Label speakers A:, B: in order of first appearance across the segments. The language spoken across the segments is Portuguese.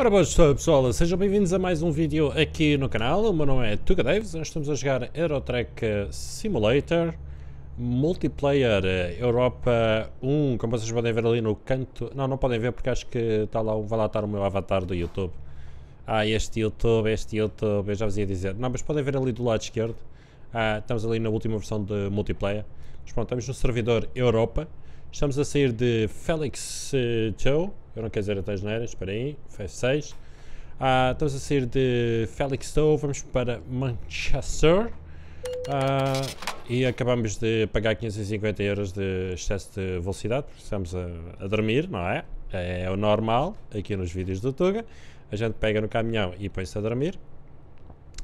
A: Ora boas pessoal, sejam bem-vindos a mais um vídeo aqui no canal, o meu nome é Tuga Davis, nós estamos a jogar Eurotrack Simulator Multiplayer Europa 1, como vocês podem ver ali no canto, não, não podem ver porque acho que está lá, vai lá estar o meu avatar do YouTube Ah, este YouTube, este YouTube, eu já vos ia dizer, não, mas podem ver ali do lado esquerdo ah, Estamos ali na última versão de Multiplayer, mas pronto, estamos no servidor Europa Estamos a sair de Felix uh, eu não quero dizer até as neiras, espera aí, F6. Uh, ah, estamos a sair de Felix Cho, vamos para Manchester. Uh, e acabamos de pagar 550 euros de excesso de velocidade, porque estamos a, a, dormir, não é? É o normal aqui nos vídeos do Tuga. A gente pega no caminhão e põe-se a dormir.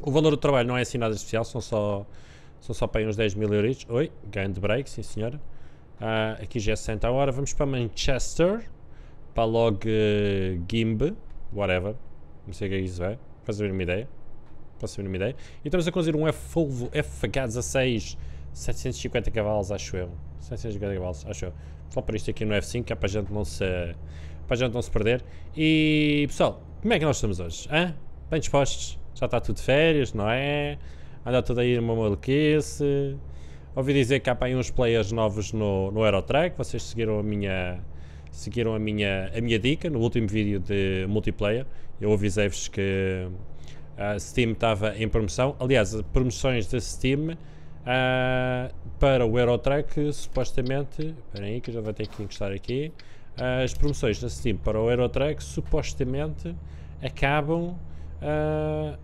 A: O valor do trabalho não é assim nada especial, são só, são só para uns 10 mil euros. Oi, ganho de break, sim senhora. Uh, aqui já é 60 a hora. Vamos para Manchester. Para logo uh, eh, Gimbe. Whatever. Não sei o que é isso é. Faz a mínima ideia. Faço saber uma ideia. E estamos a conduzir um F-Volvo FH16 750 cavalos, acho eu. 750 cavalos, acho eu. Só para isto aqui no F5, que é para a gente não se... Para a gente não se perder. E, pessoal, como é que nós estamos hoje? Hã? Bem dispostos? Já está tudo de férias, não é? Andar tudo aí numa maluquice Ouvi dizer que há para aí uns players novos no, no Eurotrack, vocês seguiram a minha seguiram a minha, a minha dica no último vídeo de multiplayer. Eu avisei-vos que a Steam estava em promoção. Aliás, promoções da Steam uh, para o Eurotrack supostamente. Espera aí que eu já vou ter que encostar aqui. Uh, as promoções da Steam para o Eurotrack supostamente acabam uh,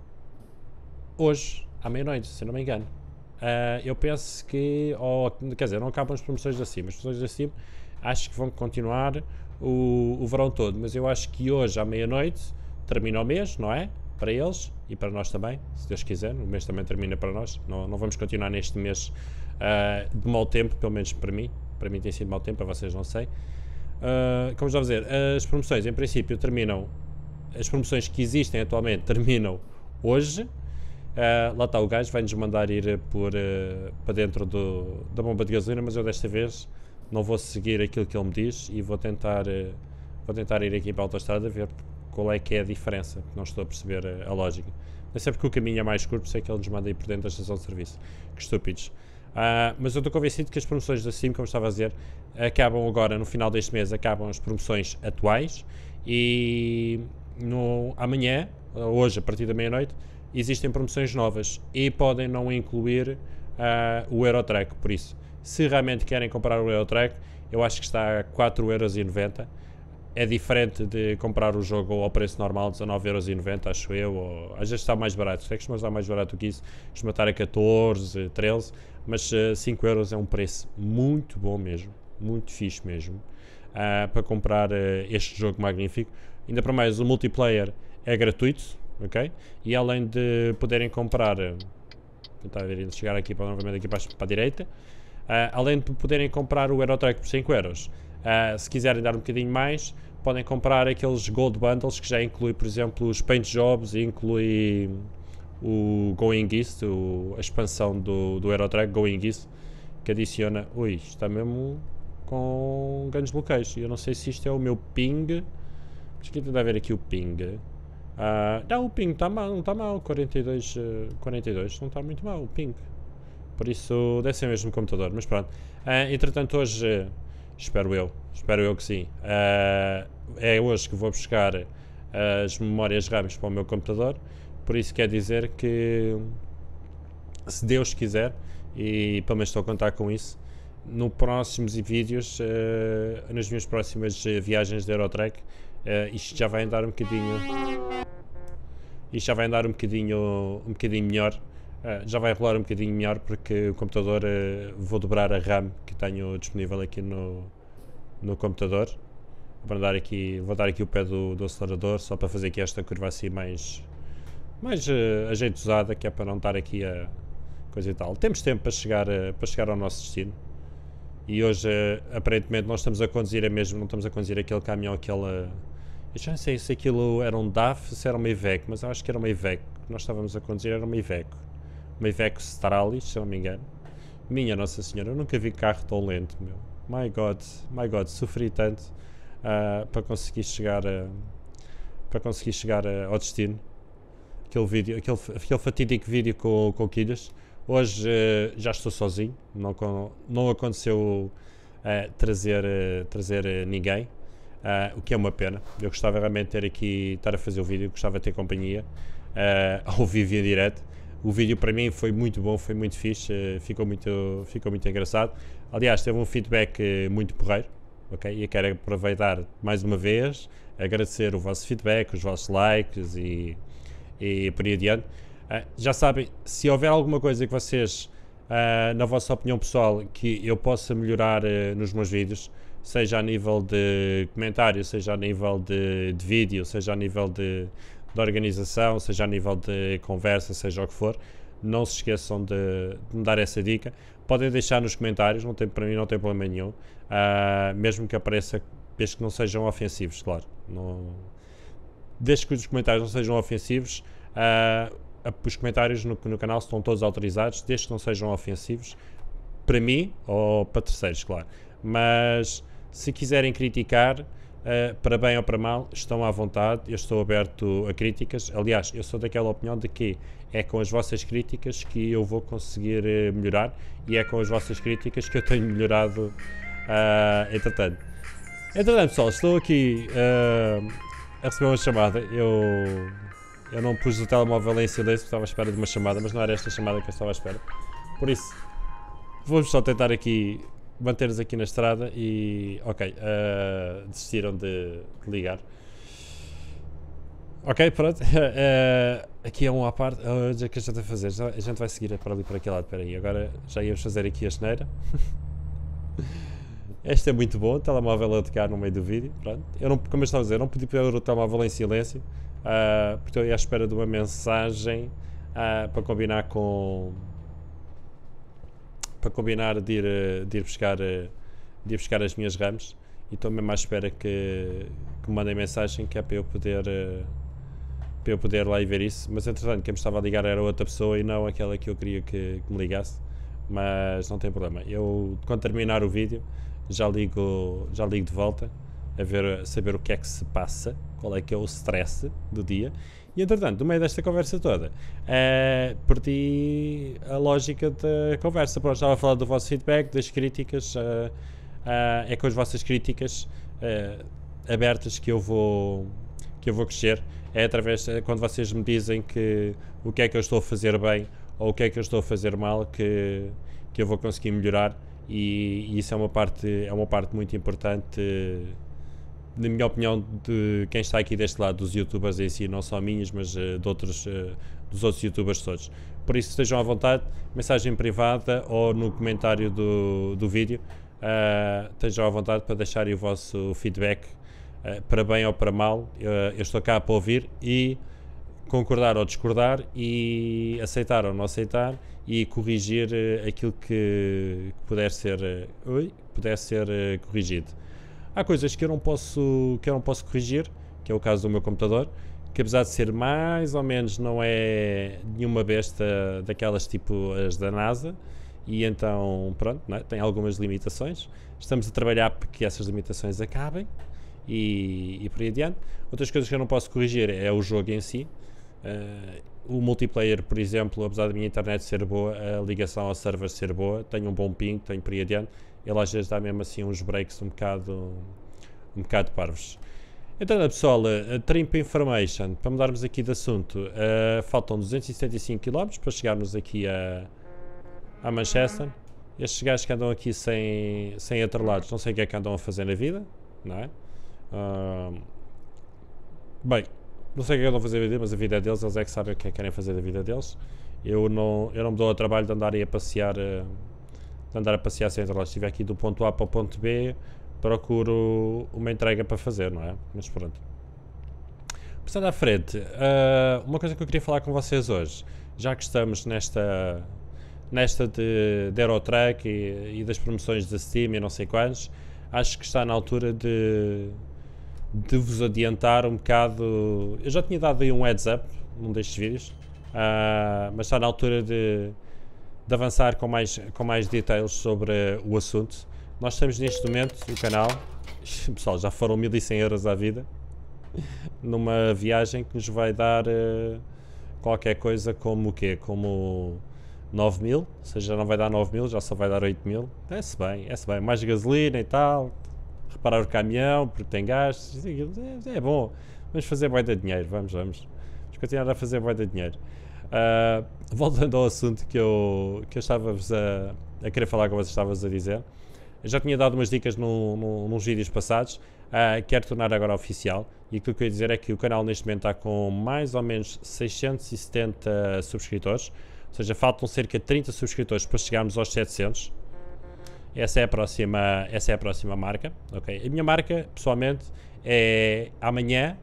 A: hoje, à meia-noite, se não me engano. Uh, eu penso que, ou, quer dizer, não acabam as promoções acima, As promoções acima acho que vão continuar o, o verão todo, mas eu acho que hoje, à meia-noite, termina o mês, não é? Para eles e para nós também, se Deus quiser. O mês também termina para nós. Não, não vamos continuar neste mês uh, de mau tempo, pelo menos para mim. Para mim tem sido mau tempo, para vocês não sei. Uh, como já vou dizer, as promoções em princípio terminam. As promoções que existem atualmente terminam hoje, Uh, lá está o gajo, vai-nos mandar ir eh, por, uh, para dentro do, da bomba de gasolina, mas eu desta vez não vou seguir aquilo que ele me diz e vou tentar, uh, vou tentar ir aqui para a autostrada ver qual é que é a diferença, não estou a perceber a, a lógica. Não sei porque o caminho é mais curto, sei é que ele nos manda ir por dentro da estação de serviço. Que estúpidos. Ah, mas eu estou convencido que as promoções da CIM, como estava a dizer, acabam agora, no final deste mês, acabam as promoções atuais e no, amanhã, hoje, a partir da meia-noite, existem promoções novas e podem não incluir uh, o Eurotrack. Por isso, se realmente querem comprar o Eurotrack, eu acho que está a 4,90€. É diferente de comprar o jogo ao preço normal, 19,90€, acho eu. Ou, às vezes está mais barato, sei é que costuma estar mais barato que isso, costuma estar a 14, 13, mas uh, ah, 5€ é um preço muito bom mesmo, muito fixe mesmo, uh, para comprar uh, este jogo magnífico. Ainda para mais, o multiplayer é gratuito, ok? E além de poderem comprar, tentar eh, ver, chegar aqui para, novamente aqui para, para a direita, uh, além de poderem comprar o Aerotrack por 5 euros, uh, se quiserem dar um bocadinho mais, podem comprar aqueles Gold Bundles que já inclui, por exemplo, os Paint Jobs, inclui o Going East, o, a expansão do, do Eurotrack Going East, que adiciona... Ui, está mesmo com grandes bloqueios. Eu não sei se isto é o meu ping. Deixa eu tentar ver aqui o ping. Uh, ah, não, o ping tá mal, não está mal. 42, uh, 42 não está muito mal, o ping. Por isso, deve ser mesmo computador, mas pronto. Uh, entretanto, hoje, espero eu, espero eu que sim, ah, é hoje que vou buscar as memórias RAM para o meu computador. Por isso, quer dizer que, se Deus quiser, e pelo menos estou a contar com isso, nos próximos vídeos, nas minhas próximas eh, viagens de Eurotrack, Uh, isto já vai andar um bocadinho. Isto já vai andar um bocadinho, um bocadinho melhor. Uh, já vai rolar um bocadinho melhor porque o computador uh, vou dobrar a RAM que tenho disponível aqui no, no computador. Vou dar aqui, vou dar aqui o pé do, do acelerador só para fazer aqui esta curva assim mais, mais uh, ajeitosada que é para não estar aqui a coisa e tal. Temos tempo para chegar, uh, para chegar ao nosso destino. E hoje, aparentemente, nós estamos a conduzir a mesmo, não estamos a conduzir aquele caminhão, aquele, eu já não sei se aquilo era um DAF, se era uma Iveco, mas eu acho que era uma Iveco. Que nós estávamos a conduzir era uma Iveco. Uma Iveco Stralis, se não me engano. Minha Nossa Senhora, eu nunca vi carro tão lento, meu. My God, my God, sofri tanto uh, para conseguir chegar a, para conseguir chegar a, ao destino. Aquele vídeo, aquele, aquele fatídico vídeo com, com o Hoje uh, já estou sozinho, não, não aconteceu uh, trazer, trazer ninguém uh, o que é uma pena. Eu gostava realmente de ter aqui, estar a fazer o vídeo, gostava de ter companhia, uh, ao vivo e em direto. O vídeo para mim foi muito bom, foi muito fixe, uh, ficou, muito, ficou muito engraçado. Aliás, teve um feedback muito porreiro, ok? E eu quero aproveitar mais uma vez, agradecer o vosso feedback, os vossos likes e, e por aí adiante. Uh, já sabem, se houver alguma coisa que vocês, uh, na vossa opinião pessoal, que eu possa melhorar uh, nos meus vídeos, seja a nível de comentário, seja a nível de, de vídeo, seja a nível de, de organização, seja a nível de conversa, seja o que for. Não se esqueçam de, de me dar essa dica. Podem deixar nos comentários, não tem, para mim não tem problema nenhum. Uh, mesmo que apareça, desde que não sejam ofensivos, claro. Não, desde que os comentários não sejam ofensivos, uh, os comentários no, no, canal estão todos autorizados, desde que não sejam ofensivos, para mim ou para terceiros, claro. Mas se quiserem criticar, uh, para bem ou para mal, estão à vontade, eu estou aberto a críticas. Aliás, eu sou daquela opinião de que é com as vossas críticas que eu vou conseguir eh, melhorar e é com as vossas críticas que eu tenho melhorado uh, entretanto. Entretanto, pessoal, estou aqui a receber uma chamada. Eu, eu não pus o telemóvel em silêncio, estava à espera de uma chamada, mas não era esta chamada que eu estava à espera. Por isso, vamos só tentar aqui manter-nos aqui na estrada e, ok, uh, desistiram de, de ligar. Ok, pronto. Uh, aqui é um à parte. Uh, que a gente vai fazer? A gente vai seguir para ali para aquele lado. Espera aí, agora já íamos fazer aqui a geneira. este é muito bom, o telemóvel a tocar no meio do vídeo. Pronto. Eu não, como eu estava a dizer, não podia pôr o telemóvel em silêncio. Uh, porque eu ia à espera de uma mensagem uh, para combinar com para combinar de ir, eh, de ir, buscar, eh, de ir buscar as minhas ramos e estou mesmo à espera que, que me mandem mensagem que é para eu poder eh, para eu poder lá e ver isso, mas entretanto quem me estava a ligar era outra pessoa e não aquela que eu queria que, que me ligasse, mas não tem problema, eu quando terminar o vídeo já ligo, já ligo de volta a ver, a saber o que é que se passa, qual é que é o stress do dia e entretanto, no meio desta conversa toda, uh, eh, perdi a lógica da conversa. Pronto, estava a falar do vosso feedback, das críticas. Eh, eh, é com as vossas críticas abertas que eu vou que eu vou crescer. É através quando vocês me dizem que o que é que eu estou a fazer bem ou o que é que eu estou a fazer mal que que eu vou conseguir melhorar e, e isso é uma parte é uma parte muito importante na minha opinião, de quem está aqui deste lado, dos youtubers em si, não só minhas, mas uh, de outros, uh, dos outros youtubers todos. Por isso, estejam à vontade, mensagem privada ou no comentário do, do vídeo, uh, estejam à vontade para deixarem o vosso feedback, para bem ou para mal. eu estou cá para ouvir e concordar ou discordar e aceitar ou não aceitar e corrigir aquilo que, que puder ser, ui, puder ser corrigido. Há coisas que eu não posso, que eu não posso corrigir, que é o caso do meu computador, que apesar de ser mais ou menos não é nenhuma besta daquelas tipo as da NASA, e então pronto, é? tem algumas limitações. Estamos a trabalhar para que essas limitações acabem e, e por aí adiante. Outras coisas que eu não posso corrigir é o jogo em si. Uh, o multiplayer, por exemplo, apesar da minha internet ser boa, a ligação ao server ser boa, tenho um bom ping, tenho por aí adiante, ele às vezes dá mesmo assim uns breaks um bocado, um bocado parvos. Então, pessoal, eh, a Trimp Information, para mudarmos aqui de assunto, uh, faltam 275 km para chegarmos aqui a, a Manchester. Estes gajos que andam aqui sem, sem atrelados, não sei o que é que andam a fazer na vida, não é? Uh, bem, não sei o que é que andam a fazer na vida, mas a vida é deles, eles é que sabem o que é que querem fazer da vida deles. Eu não, eu não me dou ao trabalho de andar e a passear. Uh, de andar a passear sem relógio. Se estiver aqui do ponto A para o ponto B, procuro uma entrega para fazer, não é? Mas pronto. Passando à frente, uh, uma coisa que eu queria falar com vocês hoje, já que estamos nesta nesta de, de Aerotrack e, e das promoções da Steam e não sei quantos, acho que está na altura de, de vos adiantar um bocado. Eu já tinha dado aí um heads up num destes vídeos, uh, mas está na altura de de avançar com mais, com mais details sobre uh, o assunto. Nós estamos neste momento, o canal, pessoal, já foram 1100 euros à vida, numa viagem que nos vai dar uh, qualquer coisa como o quê? Como 9 mil, ou seja, não vai dar 9 mil, já só vai dar 8 mil. É-se bem, é-se bem. Mais gasolina e tal, reparar o caminhão, porque tem gastos, é, é bom. Vamos fazer boia de dinheiro, vamos, vamos. Vamos continuar a fazer boia de dinheiro. Uh, voltando ao assunto que eu, que eu estava-vos a, a querer falar, com vocês estavas a dizer, eu já tinha dado umas dicas no, no, nos vídeos passados, uh, quero tornar agora oficial. E aquilo que eu ia dizer é que o canal neste momento está com mais ou menos 670 subscritores, ou seja, faltam cerca de 30 subscritores para chegarmos aos 700. Essa é a próxima, essa é a próxima marca, A minha marca, pessoalmente, é amanhã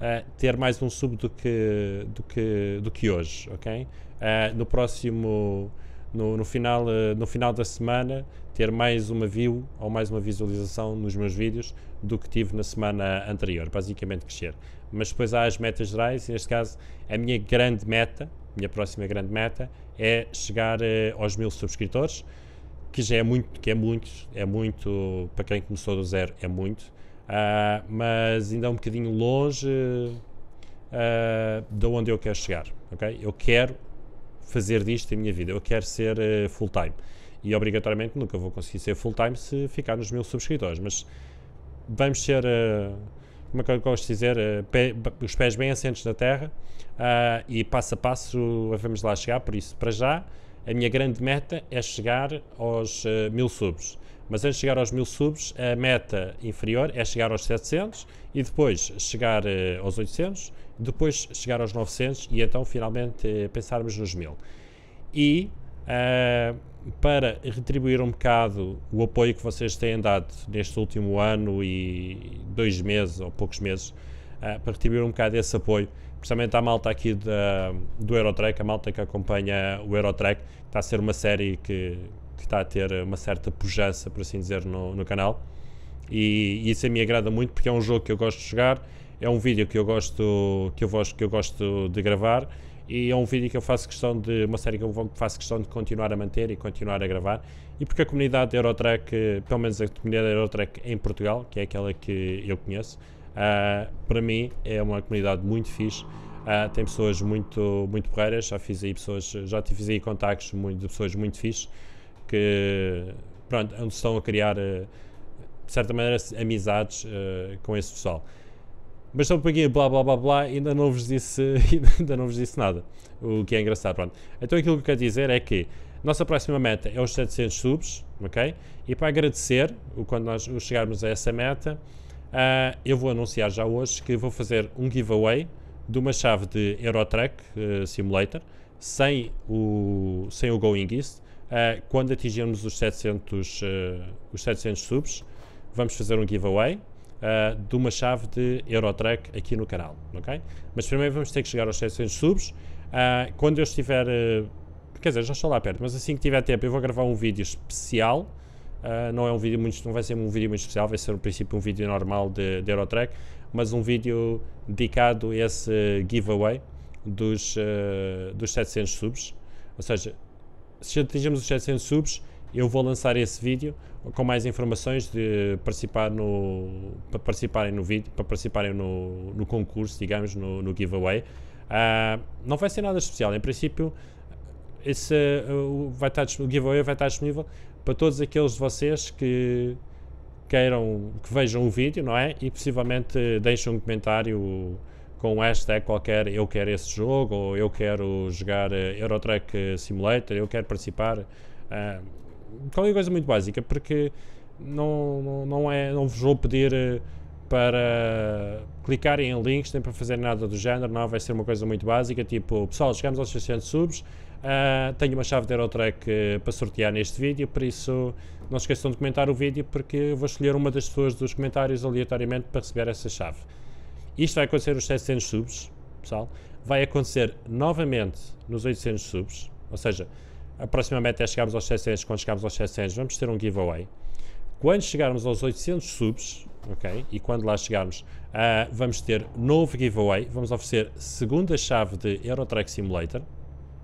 A: uh, ter mais um sub do que, do que, do que hoje, ok? Uh, no próximo, no, no final, uh, no final da semana, ter mais uma view ou mais uma visualização nos meus vídeos do que tive na semana anterior, basicamente crescer. Mas depois há as metas gerais, e neste caso a minha grande meta, minha próxima grande meta, é chegar eh, aos mil subscritores, que já é muito, que é muito, é muito, para quem começou do zero é muito, Uh, mas ainda é um bocadinho longe uh, de onde eu quero chegar, ok? Eu quero fazer disto a minha vida, eu quero ser uh, full-time. E obrigatoriamente nunca vou conseguir ser full-time se ficar nos mil subscritórios, mas vamos ser, como é que eu gosto de dizer, pé, os pés bem assentes na terra e passo a passo vamos lá chegar, por isso, para já, a minha grande meta é chegar aos mil subs. Mas antes de chegar aos 1000 subs, a meta inferior é chegar aos 700 e depois chegar uh, aos 800, depois chegar aos 900 e então finalmente uh, pensarmos nos 1000. E uh, para retribuir um bocado o apoio que vocês têm dado neste último ano e dois meses ou poucos meses, para retribuir um bocado esse apoio, principalmente à malta aqui da, do Eurotrack, a malta que acompanha o Eurotrack, está a ser uma série que que está a ter eh, uma certa pujança, por assim dizer, no, no canal. E, e, isso a mim agrada muito porque é um jogo que eu gosto de jogar, é um vídeo que eu gosto, que eu, que eu gosto de gravar e é um vídeo que eu faço questão de, uma série que eu faço questão de continuar a manter e continuar a gravar e porque a comunidade Eurotrack, pelo menos a comunidade Eurotrack em Portugal, que é aquela que eu conheço, uh, para mim é uma comunidade muito fixe, uh, tem pessoas muito, muito porreiras, já fiz aí pessoas, já fiz aí contactos muito, de pessoas muito fixes, que pronto, onde estão a criar, eh, de certa maneira, amizades eh, com esse pessoal. Mas estão por aqui, blá blá blá blá, ainda não vos disse, ainda não vos disse nada, o que é engraçado, pronto. Então aquilo que eu quero dizer é que nossa próxima meta é os 700 subs, ok? E para agradecer, quando nós chegarmos a essa meta, uh, eu vou anunciar já hoje que vou fazer um giveaway de uma chave de Eurotrack uh, Simulator, sem o, sem o Going East, Uh, quando atingirmos os 700, uh, eh, os 700 subs, vamos fazer um giveaway. Uh, de uma chave de Eurotrack aqui no canal, ok? Mas primeiro vamos ter que chegar aos 700 subs. Uh, quando eu estiver, uh, quer dizer, já estou lá perto, mas assim que tiver tempo eu vou gravar um vídeo especial. não é um vídeo muito, não vai ser um vídeo muito especial, vai ser no princípio um vídeo normal de, de Eurotrack, mas um vídeo dedicado a esse giveaway dos, dos 700 subs. Ou seja, se atingirmos os 700 subs, eu vou lançar esse vídeo com mais informações de participar no para participarem no vídeo para participarem no, no concurso digamos no, no giveaway uh, não vai ser nada especial em princípio esse uh, vai estar o giveaway vai estar disponível para todos aqueles de vocês que queiram que vejam o vídeo não é e possivelmente deixem um comentário com é qualquer eu quero esse jogo, ou eu quero jogar eh, Eurotrack Simulator, eu quero participar. Uh, qualquer coisa muito básica, porque não, não, não, é, não vos vou pedir eh, para clicarem em links, nem para fazer nada do género, não, é? vai ser uma coisa muito básica, tipo, pessoal, chegamos aos 600 subs, uh, tenho uma chave de Eurotrack uh, para sortear neste vídeo, por isso não se esqueçam de comentar o vídeo, porque eu vou escolher uma das pessoas dos comentários aleatoriamente para receber essa chave. Isto vai acontecer nos 700 subs, pessoal. Vai acontecer novamente nos 800 subs, ou seja, a próxima meta é chegarmos aos 700. Quando chegarmos aos 700, vamos ter um giveaway. Quando chegarmos aos 800 subs, ok? E quando lá chegarmos, uh, vamos ter novo giveaway. Vamos oferecer segunda chave de Eurotrack Simulator.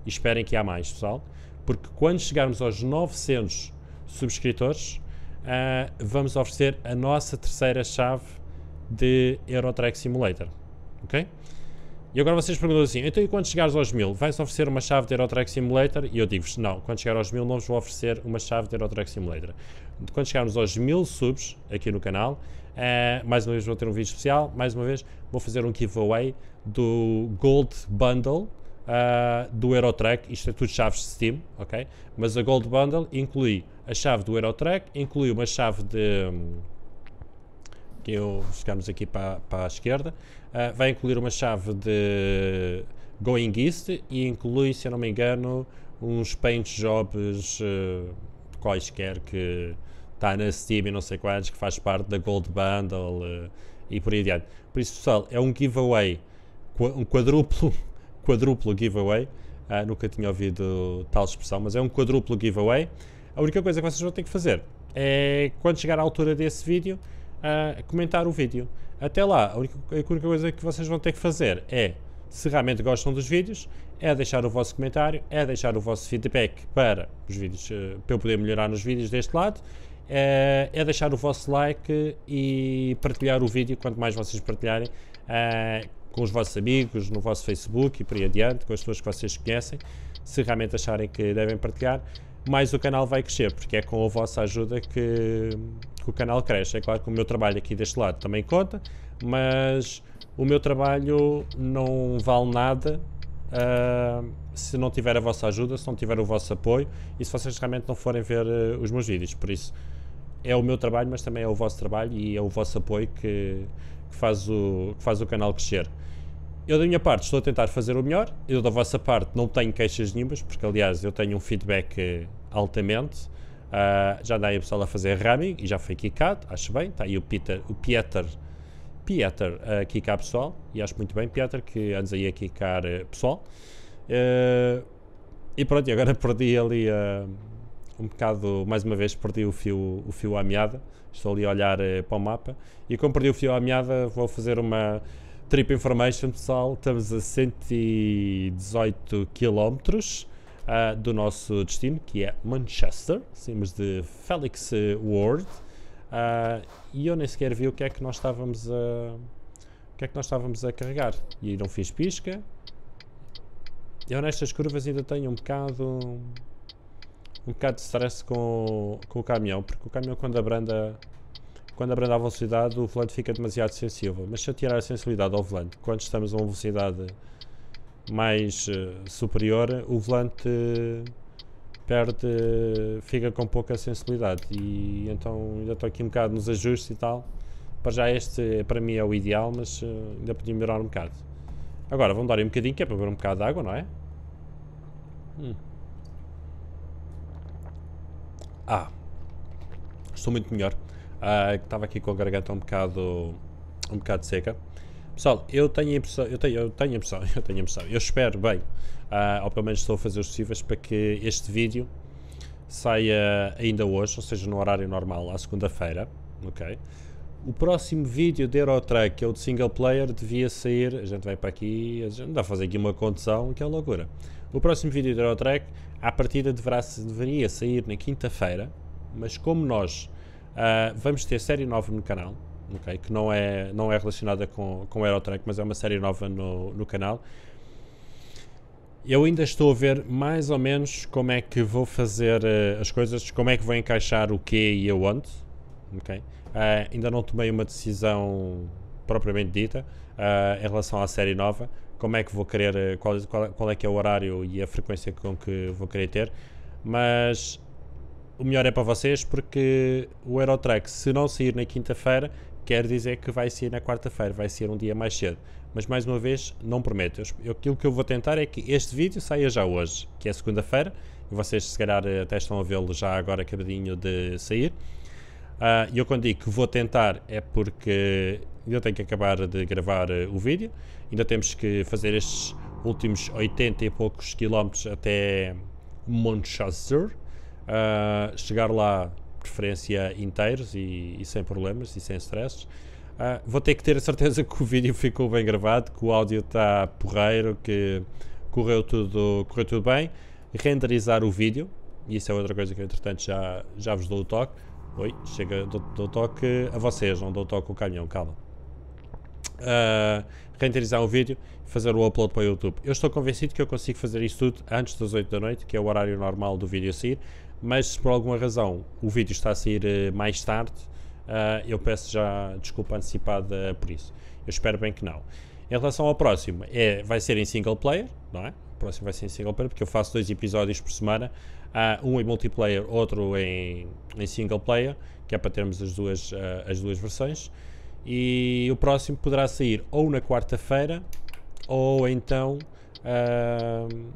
A: E esperem que há mais, pessoal. Porque quando chegarmos aos 900 subscritores, uh, vamos oferecer a nossa terceira chave de Euro Truck Simulator, ok? E agora vocês perguntam assim, então e quando chegares aos 1000, vais oferecer uma chave de Euro Truck Simulator? E eu digo-vos, não, quando chegar aos 1000 não vos vou oferecer uma chave de Euro Truck Simulator. Quando chegarmos aos 1000 subs aqui no canal, uh, mais uma vez vou ter um vídeo especial, mais uma vez vou fazer um giveaway do Gold Bundle, Uh, do Eurotrack, isto é tudo chaves de Steam, ok? Mas a Gold Bundle inclui a chave do Eurotrack, inclui uma chave de, hum, que eu chegámos aqui para, para a esquerda, uh, vai incluir uma chave de Going East e inclui, se eu não me engano, uns paint jobs uh, quaisquer que está na Steam e não sei quais, que faz parte da Gold Bundle uh, e por aí adiante. Por isso, pessoal, é um giveaway, um quadruplo, quadruplo giveaway. Uh, nunca tinha ouvido tal expressão, mas é um quadruplo giveaway. A única coisa que vocês vão ter que fazer é, quando chegar à altura desse vídeo, a comentar o vídeo. Até lá, a única, a única coisa que vocês vão ter que fazer é, se realmente gostam dos vídeos, é deixar o vosso comentário, é deixar o vosso feedback para os vídeos, eh, para eu poder melhorar nos vídeos deste lado, é, é deixar o vosso like e partilhar o vídeo, quanto mais vocês partilharem, é, com os vossos amigos, no vosso Facebook e por aí adiante, com as pessoas que vocês conhecem, se realmente acharem que devem partilhar mais o canal vai crescer, porque é com a vossa ajuda que, que o canal cresce. É claro que o meu trabalho aqui deste lado também conta, mas o meu trabalho não vale nada uh, se não tiver a vossa ajuda, se não tiver o vosso apoio e se vocês realmente não forem ver uh, os meus vídeos. Por isso, é o meu trabalho, mas também é o vosso trabalho e é o vosso apoio que, que faz, o, que faz o canal crescer. Eu da minha parte estou a tentar fazer o melhor, eu da vossa parte não tenho queixas nenhumas, porque aliás eu tenho um feedback eh, altamente. Uh, já dei aí o pessoal a fazer ramming e já foi kickado, acho bem. Está aí o Peter, o Pieter, Pieter a uh, kickar pessoal, e acho muito bem, Pieter, que antes aí a kickar uh, eh, pessoal. Eh, e pronto, e agora perdi ali ah, um bocado, mais uma vez, perdi o fio, o fio à meada. Estou ali a olhar para o mapa, e como perdi o fio à meada, vou fazer uma Trip Information, pessoal, estamos a 118 km uh, do nosso destino, que é Manchester. Saímos de Felix eh, Ward. Uh, e eu nem sequer vi o que é que nós estávamos a. O que é que nós estávamos a carregar? E não fiz pisca. Eu nestas curvas ainda tenho um bocado. um bocado de stress com, com o caminhão, porque o caminhão quando abranda quando abrandar a velocidade, o volante fica demasiado sensível. Mas se eu tirar a sensibilidade ao volante, quando estamos a uma velocidade mais uh, superior, o volante perde, fica com pouca sensibilidade. E então ainda estou aqui um bocado nos ajustes e tal. Para já este, eh, para mim, é o ideal, mas eh, ainda podia melhorar um bocado. Agora, vamos dar um bocadinho, que é para beber um bocado de água, não é? Hum. Ah, estou muito melhor. Ah, que estava aqui com a garganta um bocado, um bocado seca. Pessoal, eu tenho a impressão, eu tenho, eu tenho a impressão, eu tenho a impressão, eu espero bem, uh, ou pelo menos estou a fazer os possíveis para que este vídeo saia ainda hoje, ou seja, no horário normal, à segunda-feira, ok? O próximo vídeo de Eurotrack, que é o de single player, devia sair, a gente vai para aqui, a gente dá a fazer aqui uma condição, que é uma loucura. O próximo vídeo de Eurotrack, à partida deverá, deveria sair na quinta-feira, mas como nós Uh, vamos ter série nova no canal, okay, que não é, não é relacionada com, com Aerotrack, mas é uma série nova no, no canal. Eu ainda estou a ver mais ou menos como é que vou fazer uh, as coisas, como é que vou encaixar o que e aonde. Okay? Uh, ainda não tomei uma decisão propriamente dita em relação à série nova, como é que vou querer, qual, qual, qual é que é o horário e a frequência com que vou querer ter, mas o melhor é para vocês porque o Eurotrack, se não sair na quinta-feira, quer dizer que vai sair na quarta-feira, vai ser um dia mais cedo. Mas mais uma vez, não prometo. Eu, aquilo que eu vou tentar é que este vídeo saia já hoje, que é segunda-feira, e vocês se calhar até estão a vê-lo já agora acabadinho de sair. Ah, e uh, eu quando digo que vou tentar é porque ainda tenho que acabar de gravar uh, o vídeo, ainda temos que fazer estes últimos 80 e poucos quilómetros até Monte Chazur uh, chegar lá preferência inteiros e, e, sem problemas e sem stress. Uh, vou ter que ter a certeza que o vídeo ficou bem gravado, que o áudio está porreiro, que correu tudo, correu tudo bem. Renderizar o vídeo, isso é outra coisa que entretanto já, já vos dou o toque. Oi, chega, dou, dou toque a vocês, não dou toque ao caminhão, calma. Uh, renderizar o vídeo e fazer o upload para o YouTube. Eu estou convencido que eu consigo fazer isso tudo antes das 8 da noite, que é o horário normal do vídeo sair. Mas se por alguma razão o vídeo está a sair eh, mais tarde, eh, eu peço já desculpa antecipada por isso. Eu espero bem que não. Em relação ao próximo, é, vai ser em single player, não é? O próximo vai ser em single player, porque eu faço dois episódios por semana, uh, um em multiplayer, outro em, em single player, que é para termos as duas, uh, as duas versões. E o próximo poderá sair ou na quarta-feira, ou então uh,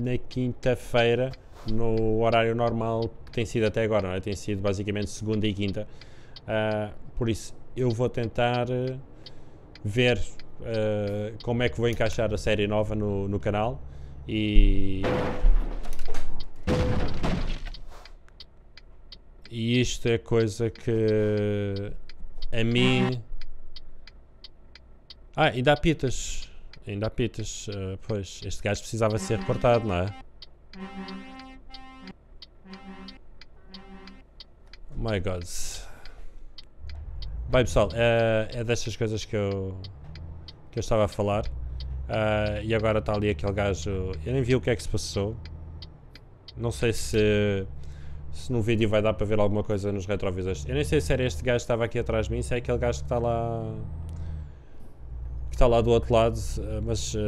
A: na quinta-feira, no horário normal que tem sido até agora, não é? tem sido basicamente segunda e quinta. Uh, por isso, eu vou tentar eh, ver uh, como é que vou encaixar a série nova no, no canal e. E isto é coisa que a mim. Ah, ainda há pitas. Ainda há pitas. Uh, pois, este gajo precisava ser reportado, não é? My God. Bem pessoal, é, é destas coisas que eu, que eu estava a falar. Uh, e agora está ali aquele gajo. Eu nem vi o que é que se passou. Não sei se, se no vídeo vai dar para ver alguma coisa nos retrovisores. Eu nem sei se era este gajo que estava aqui atrás de mim, se é aquele gajo que está lá. que está lá do outro lado. Ah, mas uh,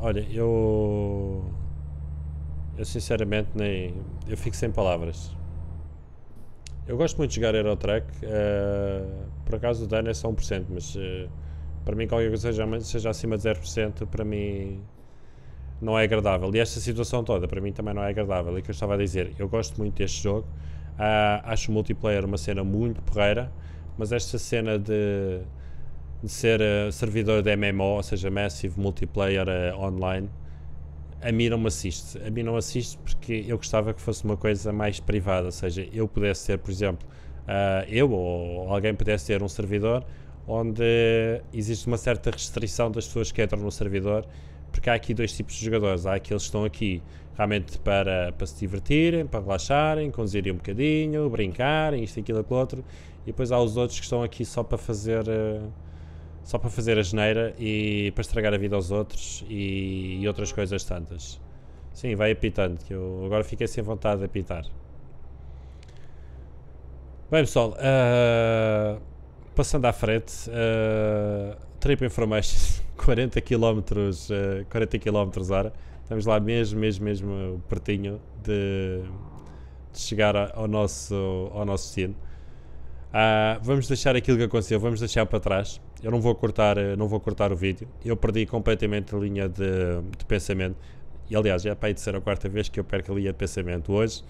A: olha, eu. Eu sinceramente nem. Eu fico sem palavras. Eu gosto muito de jogar Eurotrack. Uh, por acaso o dano é só 1%, mas uh, para mim qualquer coisa seja, seja acima de 0%, para mim não é agradável. E esta situação toda para mim também não é agradável. E que eu estava a dizer, eu gosto muito deste jogo. Uh, acho o multiplayer uma cena muito porreira, mas esta cena de, de ser eh, servidor de MMO, ou seja, Massive Multiplayer Online, a mim não me assiste. A mim não assiste porque eu gostava que fosse uma coisa mais privada, ou seja, eu pudesse ser por exemplo, uh, eu ou alguém pudesse ter um servidor onde existe uma certa restrição das pessoas que entram no servidor, porque há aqui dois tipos de jogadores. Há aqueles que estão aqui realmente para, para se divertirem, para relaxarem, conduzirem um bocadinho, brincarem, isto, aquilo, aquilo outro, e depois há os outros que estão aqui só para fazer. Uh, só para fazer a geneira e para estragar a vida aos outros e, e outras coisas tantas. Sim, vai apitando, que eu agora fiquei sem vontade de apitar. Bem pessoal, uh, passando à frente, uh, Trip Information, 40 km, uh, 40 km hora. Estamos lá mesmo, mesmo, mesmo pertinho de, de chegar ao nosso, ao nosso destino. Uh, vamos deixar aquilo que aconteceu, vamos deixar para trás eu não vou cortar, eh, não vou cortar o vídeo. Eu perdi completamente a linha de, de pensamento. E aliás, é para a terceira ou quarta vez que eu perco a linha de pensamento hoje.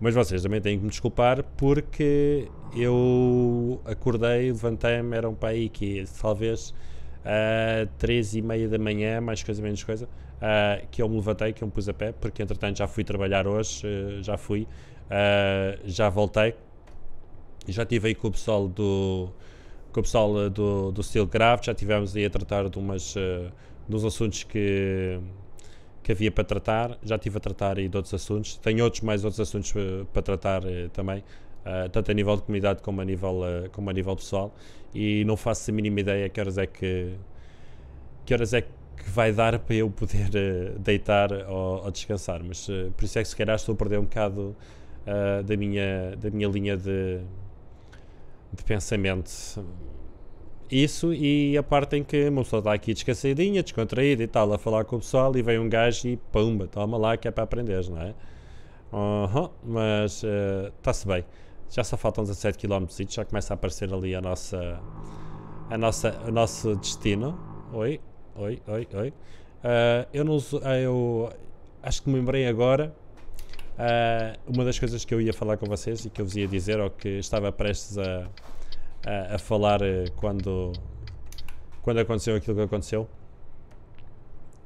A: Mas vocês também têm que me desculpar porque eu acordei, levantei-me, eram para aí que talvez uh, três e meia da manhã, mais coisa menos coisa, uh, que eu me levantei, que eu me pus a pé, porque entretanto já fui trabalhar hoje, uh, já fui, eh, já voltei, já estive aí com o pessoal do, com o pessoal eh, do, do Steelcraft, já estivemos aí a tratar de umas, eh, dos assuntos que, que havia para tratar, já estive a tratar aí de outros assuntos, tenho outros mais outros assuntos eh, para tratar também, tanto a nível de comunidade como a nível, como a nível pessoal, e não faço a mínima ideia que horas é que, que horas é que que vai dar para eu poder uh, deitar ou, ou, descansar. Mas uh, por isso é que se calhar estou a perder um bocado uh, da, minha, da minha linha de, de pensamento. Isso e a parte em que uma pessoa está aqui descansadinha, descontraída e tal, a falar com o pessoal e vem um gajo e pumba, toma lá que é para aprenderes, não é? Uhum, mas está-se eh, uh, bem. Já só faltam 17 km, já começa a aparecer ali a nossa, a nossa, o nosso destino. Oi, oi, oi, oi. Uh, eu não uso eu acho que me lembrei agora Uh, uma das coisas que eu ia falar com vocês e que eu vos ia dizer, ou que estava prestes a, a, a falar eh, quando, quando aconteceu aquilo que aconteceu,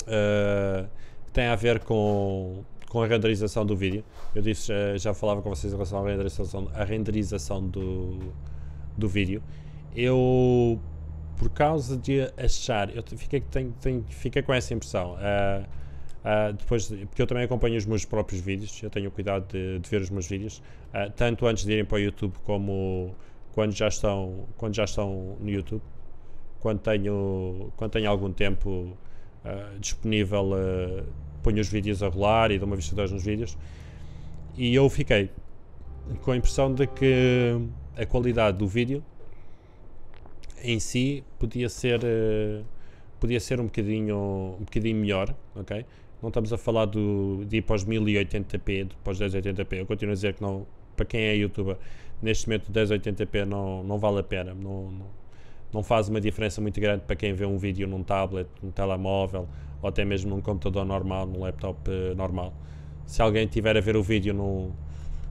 A: uh, tem a ver com, com a renderização do vídeo. Eu disse, já, já falava com vocês em relação à renderização, à renderização do, do vídeo. Eu, por causa de achar, eu fiquei, tenho, tenho, fiquei com essa impressão. Uh, Uh, depois, porque eu também acompanho os meus próprios vídeos, eu tenho cuidado de, de ver os meus vídeos, uh, tanto antes de irem para o YouTube como quando já estão, quando já estão no YouTube, quando tenho, quando tenho algum tempo uh, disponível, ponho os vídeos a rolar e dou uma vista de nos vídeos. E eu fiquei com a impressão de que a qualidade do vídeo em si podia ser podia ser um bocadinho um bocadinho melhor, ok? não estamos a falar do, de ir para os 1080p, para os 1080p. Eu continuo a dizer que não, para quem é youtuber, neste momento 1080p não, não vale a pena, não, não, não, faz uma diferença muito grande para quem vê um vídeo num tablet, num telemóvel ou até mesmo num computador normal, num laptop uh, normal. Se alguém tiver a ver o vídeo num,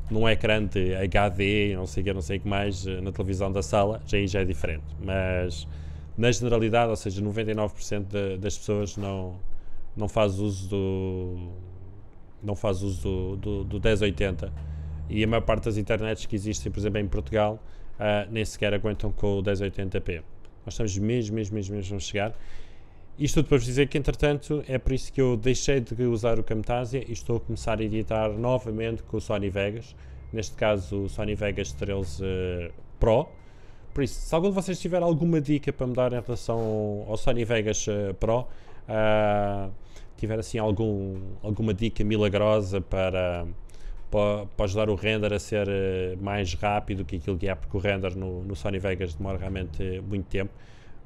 A: num ecrã de HD, não sei o que, não sei que mais, eh, na televisão da sala, já aí já é diferente. Mas na generalidade, ou seja, 99% de, das pessoas não não faz uso do não faz uso do, do, do 1080 e a maior parte das internets que existem, por exemplo, em Portugal, uh, nem sequer aguentam com o 1080p. Nós estamos mesmo, mesmo, mesmo, mesmo a chegar. Isto tudo para vos dizer que, entretanto, é por isso que eu deixei de usar o Camtasia e estou a começar a editar novamente com o Sony Vegas, neste caso o Sony Vegas 13 uh, eh, Pro. Por isso, se algum de vocês tiver alguma dica para me dar em relação ao Sony Vegas uh, Pro, Uh, tiver assim algum, alguma dica milagrosa para, para, para, ajudar o render a ser eh, mais rápido que aquilo que é, porque o render no, no Sony Vegas demora realmente muito tempo.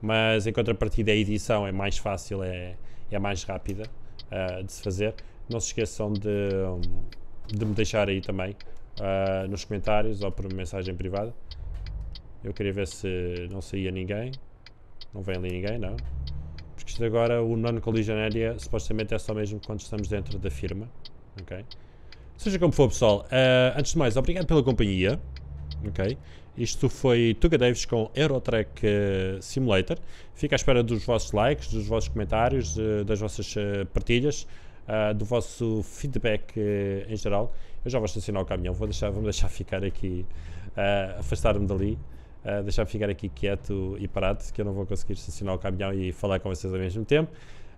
A: Mas em contrapartida, a edição é mais fácil, é, é mais rápida uh, de se fazer. Não se esqueçam de, de me deixar aí também uh, nos comentários ou por mensagem privada. Eu queria ver se não saía ninguém. Não vem ali ninguém, não agora o non-collision area supostamente é só mesmo quando estamos dentro da firma, ok? Seja como for pessoal, uh, antes de mais, obrigado pela companhia, ok? Isto foi Tuga Davis com Eurotrack uh, Simulator. Fico à espera dos vossos likes, dos vossos comentários, uh, das vossas partilhas, do vosso feedback em geral. Eu já vou estacionar o caminhão, vou deixar, vamos deixar ficar aqui, afastar-me dali uh, ah, deixar-me ficar aqui quieto e parado, que eu não vou conseguir estacionar o caminhão e falar com vocês ao mesmo tempo.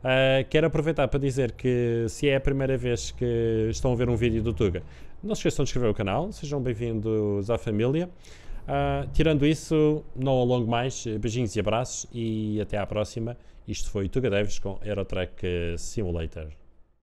A: Uh, quero aproveitar para dizer que se é a primeira vez que estão a ver um vídeo do Tuga, não se esqueçam de inscrever o canal, sejam bem-vindos à família. Uh, tirando isso, não alongo mais, beijinhos e abraços e até à próxima. Isto foi Tuga Davis com Aerotrack Simulator.